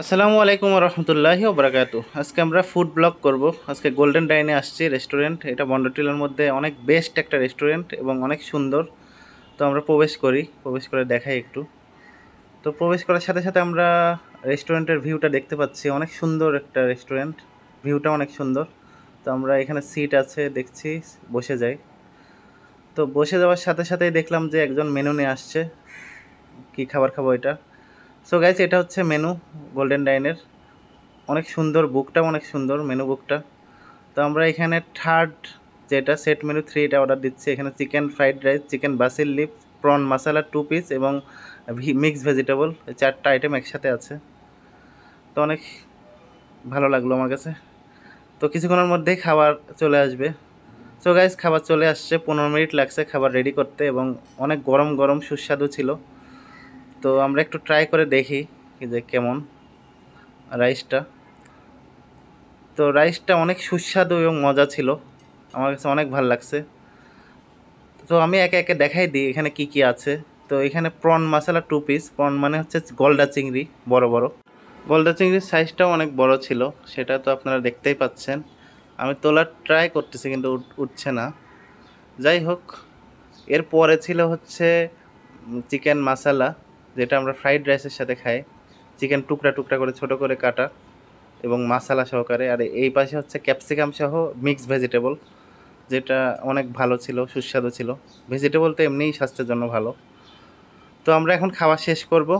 আসসালামু আলাইকুম রহমতুল্লাহি ওবরাকাতু আজকে আমরা ফুড ব্লগ করব আজকে গোল্ডেন ডাইনে আসছি রেস্টুরেন্ট এটা বন্ডটিলার মধ্যে অনেক বেস্ট একটা রেস্টুরেন্ট এবং অনেক সুন্দর তো আমরা প্রবেশ করি প্রবেশ করে দেখাই একটু তো প্রবেশ করার সাথে সাথে আমরা রেস্টুরেন্টের ভিউটা দেখতে পাচ্ছি অনেক সুন্দর একটা রেস্টুরেন্ট ভিউটা অনেক সুন্দর তো আমরা এখানে সিট আছে দেখছি বসে যাই তো বসে যাওয়ার সাথে সাথেই দেখলাম যে একজন মেনু নিয়ে আসছে কি খাবার খাবো এটা সো গাইস এটা হচ্ছে মেনু গোল্ডেন ডাইনের অনেক সুন্দর বুকটা অনেক সুন্দর মেনু বুকটা তো আমরা এখানে থার্ড যেটা সেট মেনু থ্রি এটা অর্ডার দিচ্ছি এখানে chicken fried rice chicken basil leaf prawn masala two piece এবং মিক্স ভেজিটেবল চারটা আইটেম একসাথে আছে তো অনেক ভালো লাগলো আমার কাছে তো কিছুক্ষণের মধ্যেই খাবার চলে আসবে সো গাইজ খাবার চলে আসছে পনেরো মিনিট লাগছে খাবার রেডি করতে এবং অনেক গরম গরম সুস্বাদু ছিল তো আমরা একটু ট্রাই করে দেখি যে কেমন রাইসটা তো রাইসটা অনেক সুস্বাদু এবং মজা ছিল আমার কাছে অনেক ভাল লাগছে তো আমি একে একে দেখাই দিই এখানে কি কি আছে তো এখানে prawn masala two piece prawn মানে হচ্ছে গলদা চিংড়ি বড় বড় গলদা চিংড়ির সাইজটাও অনেক বড় ছিল সেটা তো আপনারা দেখতেই পাচ্ছেন আমি তোলার ট্রাই করতেছি কিন্তু উঠছে না যাই হোক এরপরে ছিল হচ্ছে চিকেন মশলা যেটা আমরা ফ্রাইড রাইসের সাথে খাই চিকেন টুকরা টুকরা করে ছোট করে কাটা এবং মাসালা সহকারে আর এই পাশে হচ্ছে ক্যাপসিকাম সহ মিক্স ভেজিটেবল যেটা অনেক ভালো ছিল সুস্বাদু ছিল ভেজিটেবল তো এমনিই স্বাস্থ্যের জন্য ভালো তো আমরা এখন খাওয়া শেষ করব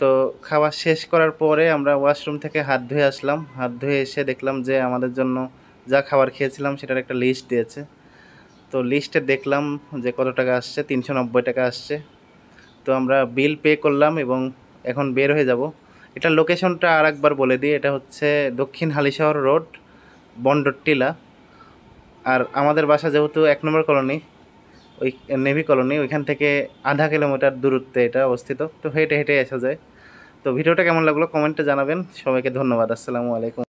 তো খাওয়া শেষ করার পরে আমরা ওয়াশরুম থেকে হাত ধুয়ে আসলাম হাত ধুয়ে এসে দেখলাম যে আমাদের জন্য যা খাবার খেয়েছিলাম সেটার একটা লিস্ট দিয়েছে তো লিস্টে দেখলাম যে কত টাকা আসছে তিনশো টাকা আসছে তো আমরা বিল পে করলাম এবং এখন বের হয়ে যাব এটা লোকেশনটা আর একবার বলে দিই এটা হচ্ছে দক্ষিণ হালিশহর রোড বন্ডরটিলা আর আমাদের বাসা যেহেতু এক নম্বর কলোনি ওই নেভি কলোনি ওইখান থেকে আধা কিলোমিটার দূরত্বে এটা অবস্থিত তো হেঁটে হেঁটে আসা যায় তো ভিডিওটা কেমন লাগলো কমেন্টে জানাবেন সবাইকে ধন্যবাদ আসসালামু আলাইকুম